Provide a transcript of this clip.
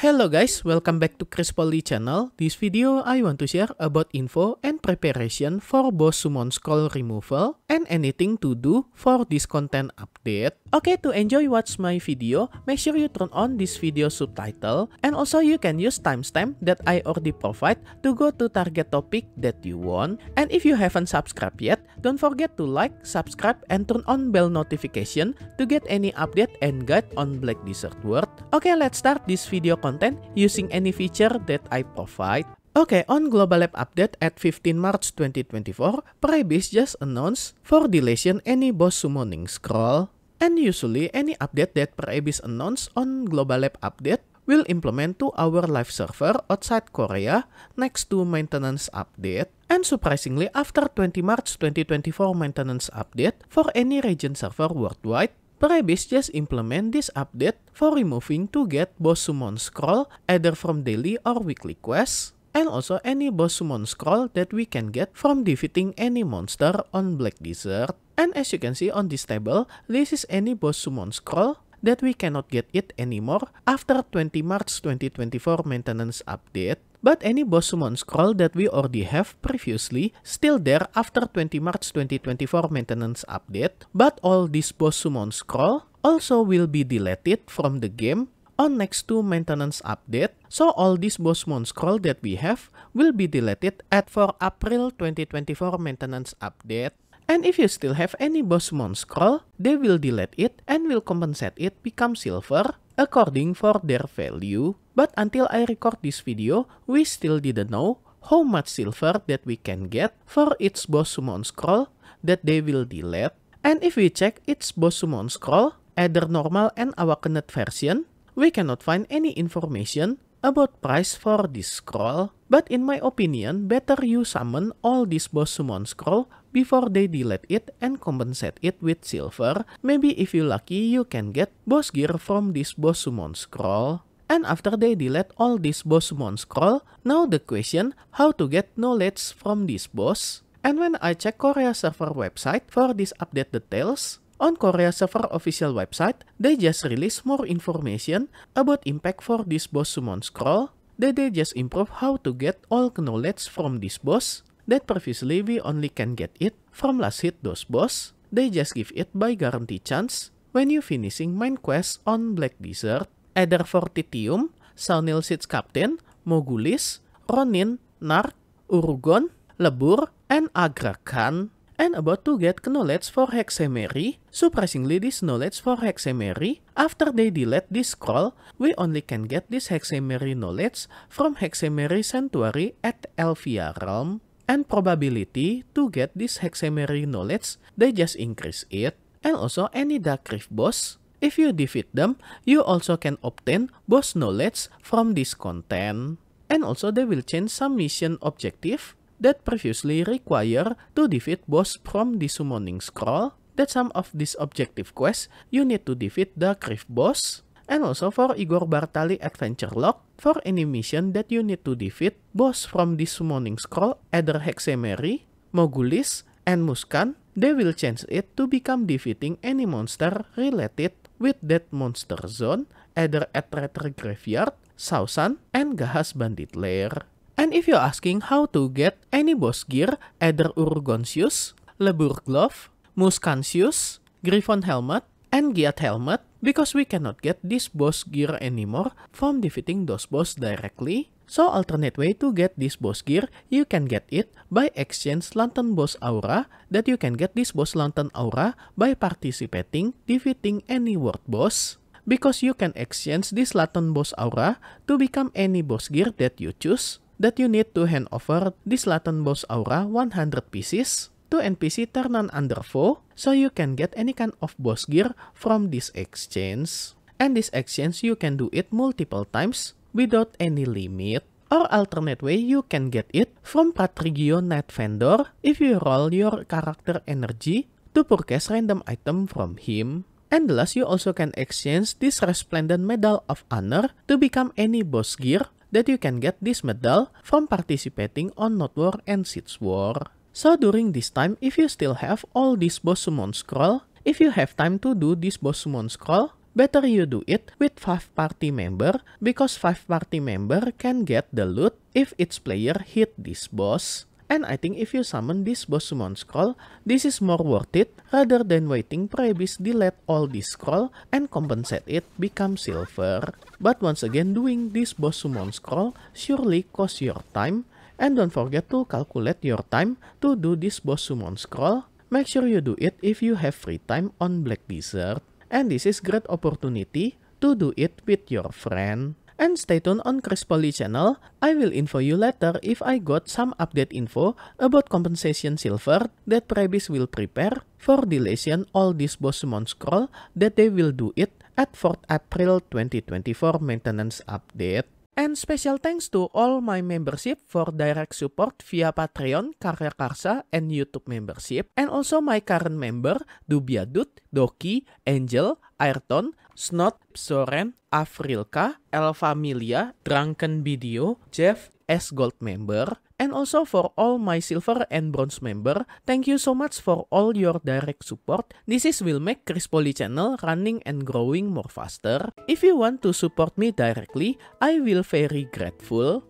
Hello guys, welcome back to Chris Polly channel. This video I want to share about info and preparation for boss summon scroll removal and anything to do for this content update. Okay, to enjoy watch my video, make sure you turn on this video subtitle and also you can use timestamp that I already provide to go to target topic that you want. And if you haven't subscribed yet, don't forget to like, subscribe, and turn on bell notification to get any update and guide on Black Desert World. Okay, let's start this video content content using any feature that I provide. Okay, on Global Lab update at 15 March 2024, Paribis just announced for deletion any boss summoning scroll. And usually, any update that Paribis announce on Global Lab update will implement to our live server outside Korea next to maintenance update. And surprisingly, after 20 March 2024 maintenance update, for any region server worldwide, Parabis just implement this update for removing to get boss summon scroll either from daily or weekly quests and also any boss summon scroll that we can get from defeating any monster on Black Desert. And as you can see on this table, this is any boss summon scroll that we cannot get it anymore after 20 March 2024 maintenance update, but any Bosumon scroll that we already have previously still there after 20 March 2024 maintenance update, but all this Bosumon scroll also will be deleted from the game on next to maintenance update, so all this Bosmon scroll that we have will be deleted at for April 2024 maintenance update. And if you still have any Bosmon scroll, they will delete it and will compensate it become silver according for their value. But until I record this video, we still didn't know how much silver that we can get for its Bosumon scroll that they will delete. And if we check its Bosumon scroll, either normal and awakened version, we cannot find any information about price for this scroll. But in my opinion, better you summon all boss summon scroll before they delete it and compensate it with silver. Maybe if you lucky you can get boss gear from this boss summon scroll. And after they delete all this boss summon scroll, now the question how to get knowledge from this boss. And when I check Korea server website for this update details, on Korea server official website, they just release more information about impact for this boss summon scroll. They, they just improve how to get all knowledge from this boss that previously we only can get it from last hit those boss, they just give it by guarantee chance when you finishing main quest on Black Desert, either for Titium, Saunil Seeds Captain, Mogulis, Ronin, Nark, Urugon, Lebur, and Agrakan. And about to get knowledge for Hexemery, surprisingly this knowledge for Hexemery, after they delete this scroll, we only can get this Hexemery knowledge from Hexemery Sanctuary at Elvia Realm and probability to get this hexamery knowledge, they just increase it. And also any dark Darkrift boss, if you defeat them, you also can obtain boss knowledge from this content. And also they will change some mission objective that previously require to defeat boss from the summoning scroll that some of this objective quest you need to defeat the Griff boss and also for Igor Bartali Adventure Log for any mission that you need to defeat boss from this summoning scroll either Hexemery, Mogulis, and Muskan, they will change it to become defeating any monster related with that monster zone either at Traitor Graveyard, Sausan, and Gahas Bandit Lair. And if you're asking how to get any boss gear, either Urgonsius, Lebur Glove, Muskansius, Griffon Helmet, and Giat Helmet, because we cannot get this boss gear anymore from defeating those boss directly. So alternate way to get this boss gear, you can get it by exchange lantern boss aura that you can get this boss lantern aura by participating defeating any world boss. Because you can exchange this lantern boss aura to become any boss gear that you choose that you need to hand over this lantern boss aura 100 pieces to NPC turn on under 4, so you can get any kind of boss gear from this exchange. And this exchange you can do it multiple times without any limit. Or alternate way you can get it from Patrigio Night Vendor if you roll your character energy to purchase random item from him. And last, you also can exchange this Resplendent Medal of Honor to become any boss gear that you can get this medal from participating on Not War and Siege War. So during this time, if you still have all this boss summon scroll, if you have time to do this boss summon scroll, better you do it with 5 party member because 5 party member can get the loot if its player hit this boss. And I think if you summon this boss summon scroll, this is more worth it rather than waiting for Abyss delete all this scroll and compensate it become silver. But once again doing this boss summon scroll surely costs your time And don't forget to calculate your time to do this boss summon scroll. Make sure you do it if you have free time on Black Desert. And this is great opportunity to do it with your friend. And stay tuned on Chris Poly channel, I will info you later if I got some update info about compensation silver that Prebis will prepare for deletion all this boss summon scroll that they will do it at 4th April 2024 maintenance update. And special thanks to all my membership for direct support via Patreon, Karya Karsa, and YouTube membership. And also my current member, Dubia Dut, Doki, Angel, Ayrton, Snot, Soren, Afrilka, Elfamilia, Drunken Video, Jeff S. Gold member, and also for all my silver and bronze member, thank you so much for all your direct support. This is will make Chris Poly channel running and growing more faster. If you want to support me directly, I will very grateful.